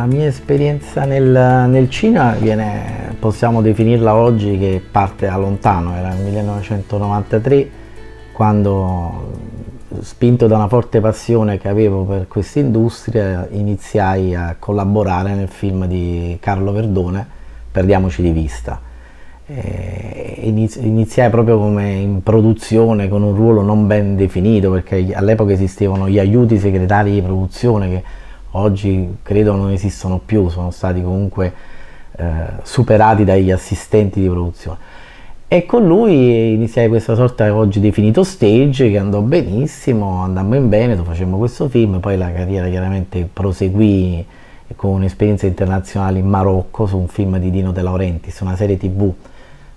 La mia esperienza nel, nel cinema viene, possiamo definirla oggi che parte da lontano, era il 1993 quando spinto da una forte passione che avevo per questa industria iniziai a collaborare nel film di Carlo Verdone Perdiamoci di vista. Iniziai proprio come in produzione con un ruolo non ben definito perché all'epoca esistevano gli aiuti segretari di produzione che oggi credo non esistono più, sono stati comunque eh, superati dagli assistenti di produzione. E con lui iniziai questa sorta oggi definito stage che andò benissimo, andammo in Veneto, facemmo questo film, poi la carriera chiaramente proseguì con un'esperienza internazionale in Marocco su un film di Dino De Laurentiis, una serie tv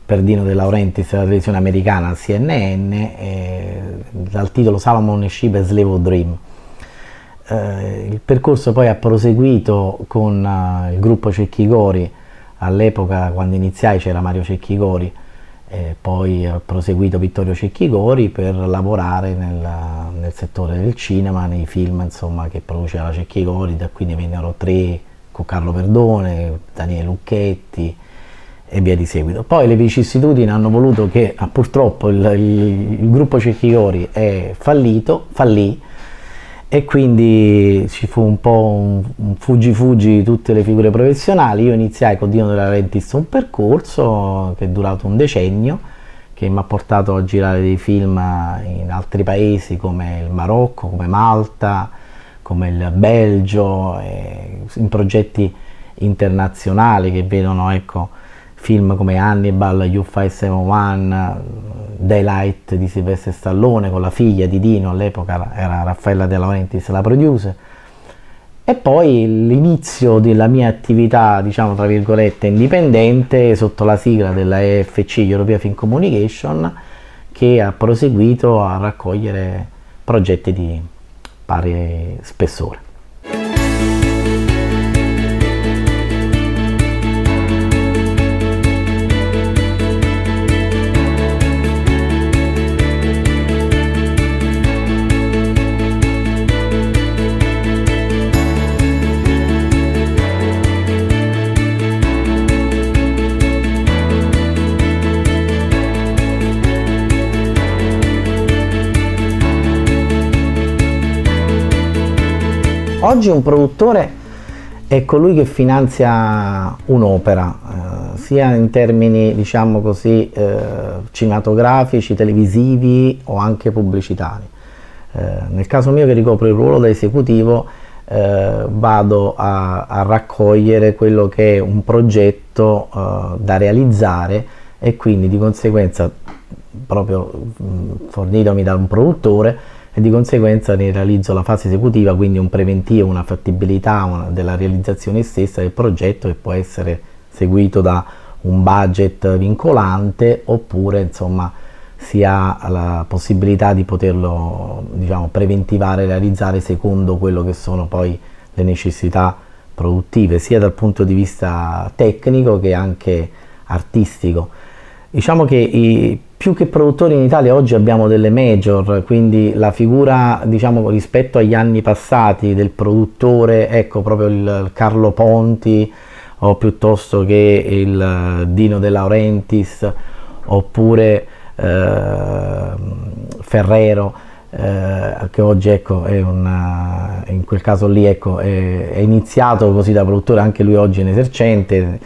per Dino De Laurentiis della televisione americana CNN eh, dal titolo Salomon Ship e Slave of Dream eh, il percorso poi ha proseguito con eh, il gruppo Cecchigori, all'epoca quando iniziai c'era Mario Cecchigori, eh, poi ho proseguito Vittorio Cecchigori per lavorare nel, nel, settore del cinema, nei film insomma, che produceva Cecchigori, da qui ne vennero tre con Carlo Verdone, Daniele Lucchetti, e via di seguito. Poi le vicissitudini hanno voluto che ah, purtroppo il, il, il gruppo Cecchigori è fallito, fallì e quindi ci fu un po' un, fuggi-fuggi di tutte le figure professionali. Io iniziai con Dino della Laurentiis un percorso che è durato un decennio, che mi ha portato a girare dei film in altri paesi come il Marocco, come Malta, come il Belgio, in progetti internazionali che vedono ecco, film come Hannibal, U571, Daylight di Silvestre Stallone con la figlia di Dino, all'epoca era Raffaella De Laurentiis la produce, e poi l'inizio della mia attività, diciamo tra virgolette, indipendente sotto la sigla della EFC European Film Communication che ha proseguito a raccogliere progetti di pari spessore. Oggi un produttore è colui che finanzia un'opera, eh, sia in termini diciamo così, eh, cinematografici, televisivi o anche pubblicitari. Eh, nel caso mio che ricopro il ruolo da esecutivo eh, vado a, a, raccogliere quello che è un progetto eh, da realizzare e quindi di conseguenza proprio mm, fornitomi da un produttore e di conseguenza ne realizzo la fase esecutiva, quindi un preventivo, una fattibilità una, della realizzazione stessa del progetto che può essere seguito da un budget vincolante oppure insomma si ha la possibilità di poterlo diciamo, preventivare, realizzare secondo quello che sono poi le necessità produttive sia dal punto di vista tecnico che anche artistico. Diciamo che i più che produttori in Italia oggi abbiamo delle major, quindi la figura diciamo rispetto agli anni passati del produttore, ecco proprio il Carlo Ponti o piuttosto che il eh, Dino De Laurentiis oppure eh, Ferrero eh, che oggi ecco è una, eh, in quel caso lì ecco è, è iniziato così da produttore anche lui oggi in esercente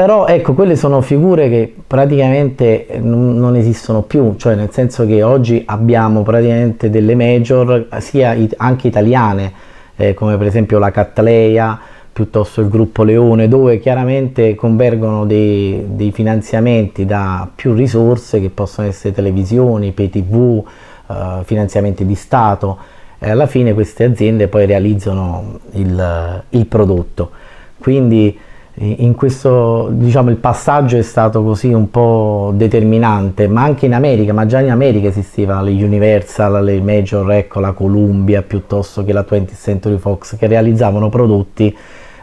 però ecco, quelle sono figure che praticamente eh, non esistono più, cioè nel senso che oggi abbiamo praticamente delle major, eh, sia anche italiane, eh, come per esempio la Cattleia, piuttosto il gruppo Leone, dove chiaramente convergono dei, dei, finanziamenti da più risorse che possono essere televisioni, PTV, eh, finanziamenti di Stato e alla fine queste aziende poi realizzano il, il prodotto. Quindi in questo diciamo il passaggio è stato così un po' determinante ma anche in America ma già in America esistevano le Universal le Major ecco la Columbia piuttosto che la 20th Century Fox che realizzavano prodotti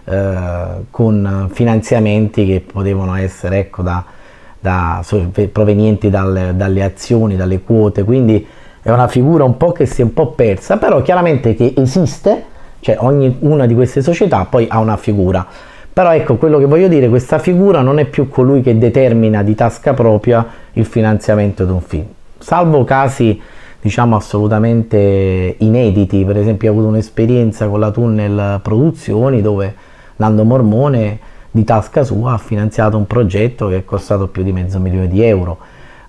eh, con finanziamenti che potevano essere ecco da, da provenienti dal, dalle azioni dalle quote quindi è una figura un po' che si è un po' persa però chiaramente che esiste cioè ogni una di queste società poi ha una figura però ecco, quello che voglio dire, questa figura non è più colui che determina di tasca propria il finanziamento di un film. Salvo casi, diciamo, assolutamente inediti, per esempio ho avuto un'esperienza con la Tunnel Produzioni dove Nando Mormone di tasca sua ha finanziato un progetto che è costato più di mezzo milione di euro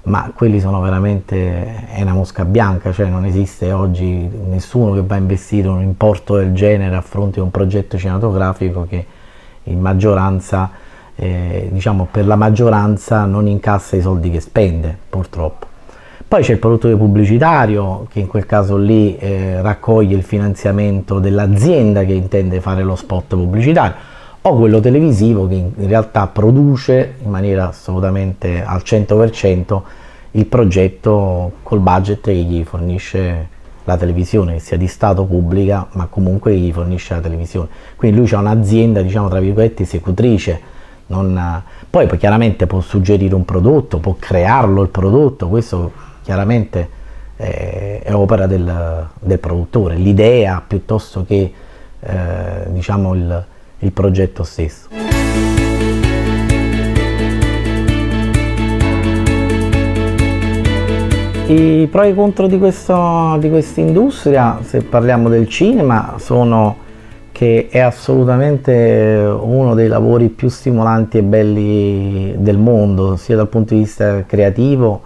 ma quelli sono veramente è una mosca bianca, cioè non esiste oggi nessuno che va a investire un importo del genere a fronte di un progetto cinematografico che in maggioranza, eh, diciamo per la maggioranza non incassa i soldi che spende, purtroppo. Poi c'è il produttore pubblicitario che in quel caso lì eh, raccoglie il finanziamento dell'azienda che intende fare lo spot pubblicitario o quello televisivo che in realtà produce in maniera assolutamente al 100% il progetto col budget che gli fornisce la televisione sia di Stato pubblica, ma comunque gli fornisce la televisione. Quindi lui ha un'azienda, diciamo, tra virgolette, esecutrice. Non, eh, poi, chiaramente può suggerire un prodotto, può crearlo il prodotto, questo chiaramente è, eh, è opera del, del produttore, l'idea piuttosto che eh, diciamo il, il progetto stesso. I pro e i contro di, questa quest industria, se parliamo del cinema, sono che è assolutamente uno dei lavori più stimolanti e belli del mondo, sia dal punto di vista creativo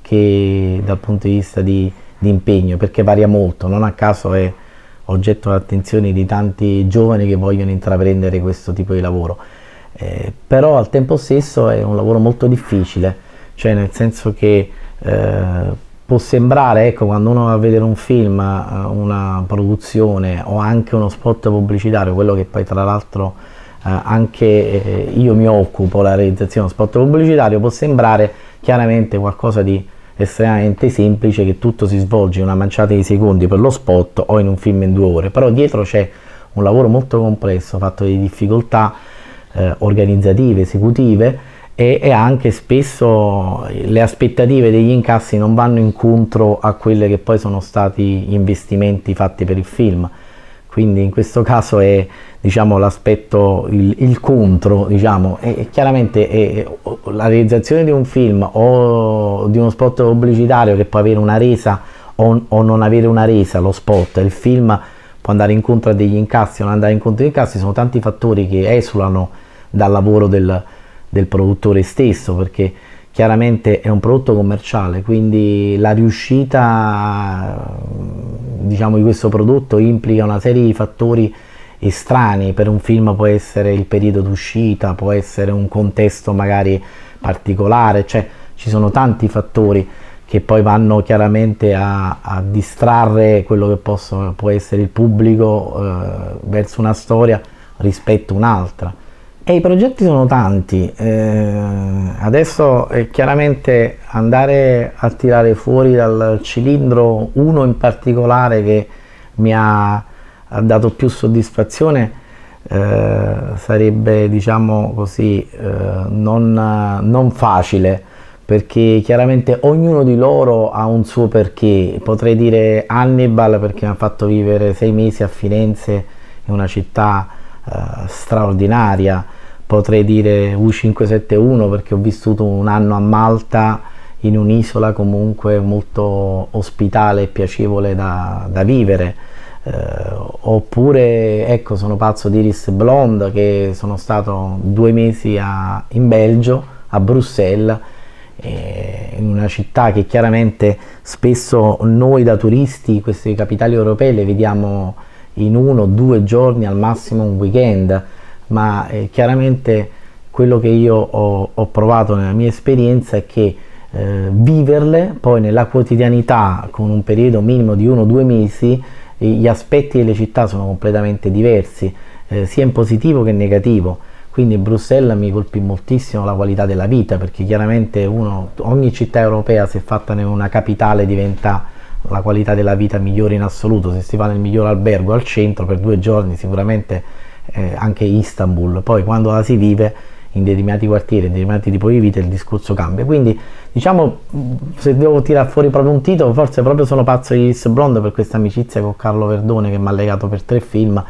che dal punto di vista di, di impegno, perché varia molto, non a caso è oggetto d'attenzione di tanti giovani che vogliono intraprendere questo tipo di lavoro. Eh, però al tempo stesso è un lavoro molto difficile, cioè nel senso che eh, può sembrare, ecco, quando uno va a vedere un film, eh, una produzione o anche uno spot pubblicitario, quello che poi tra l'altro eh, anche eh, io mi occupo, la realizzazione di uno spot pubblicitario, può sembrare chiaramente qualcosa di estremamente semplice che tutto si svolge in una manciata di secondi per lo spot o in un film in due ore, però dietro c'è un lavoro molto complesso fatto di difficoltà eh, organizzative, esecutive, e, e, anche spesso eh, le aspettative degli incassi non vanno incontro a quelle che poi sono stati gli investimenti fatti per il film. Quindi in questo caso è diciamo, l'aspetto, il, il, contro, diciamo, e, e chiaramente è, la realizzazione di un film o di uno spot pubblicitario che può avere una resa o, o non avere una resa, lo spot, il film può andare incontro a degli incassi o non andare incontro agli incassi, sono tanti fattori che esulano dal lavoro del, del produttore stesso perché chiaramente è un prodotto commerciale quindi la riuscita diciamo, di questo prodotto implica una serie di fattori estranei per un film può essere il periodo d'uscita può essere un contesto magari particolare cioè ci sono tanti fattori che poi vanno chiaramente a, a distrarre quello che posso, può essere il pubblico eh, verso una storia rispetto a un'altra e i progetti sono tanti, eh, adesso eh, chiaramente andare a tirare fuori dal cilindro uno in particolare che mi ha, dato più soddisfazione eh, sarebbe diciamo così eh, non, non facile perché chiaramente ognuno di loro ha un suo perché, potrei dire Hannibal perché mi ha fatto vivere sei mesi a Firenze in una città eh, straordinaria potrei dire U571 perché ho vissuto un anno a Malta in un'isola comunque molto ospitale e piacevole da, da vivere. Eh, oppure ecco sono pazzo di Iris Blonde che sono stato due mesi a, in Belgio a Bruxelles eh, in una città che chiaramente spesso noi da turisti queste capitali europee le vediamo in uno o due giorni al massimo un weekend ma eh, chiaramente quello che io ho, ho, provato nella mia esperienza è che eh, viverle poi nella quotidianità con un periodo minimo di uno o due mesi eh, gli aspetti delle città sono completamente diversi eh, sia in positivo che in negativo quindi in Bruxelles mi colpì moltissimo la qualità della vita perché chiaramente uno, ogni città europea se fatta in una capitale diventa la qualità della vita migliore in assoluto se si va nel miglior albergo al centro per due giorni sicuramente eh, anche Istanbul, poi quando la si vive in determinati quartieri, in determinati tipi di vita il discorso cambia, quindi diciamo se devo tirare fuori proprio un titolo forse proprio sono pazzo di Iris Blonde per questa amicizia con Carlo Verdone che mi ha legato per tre film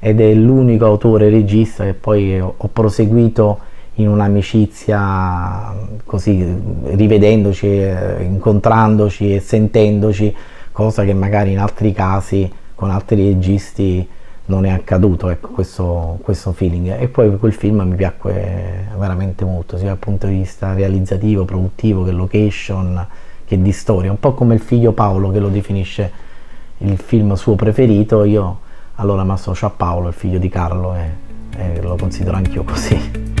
ed è l'unico autore regista che poi ho proseguito in un'amicizia così rivedendoci, eh, incontrandoci e sentendoci, cosa che magari in altri casi con altri registi non è accaduto ecco, questo, questo, feeling e poi quel film mi piacque veramente molto sia dal punto di vista realizzativo, produttivo che location che di storia un po' come il figlio Paolo che lo definisce il film suo preferito io allora mi associo a Paolo, il figlio di Carlo e, e lo considero anch'io così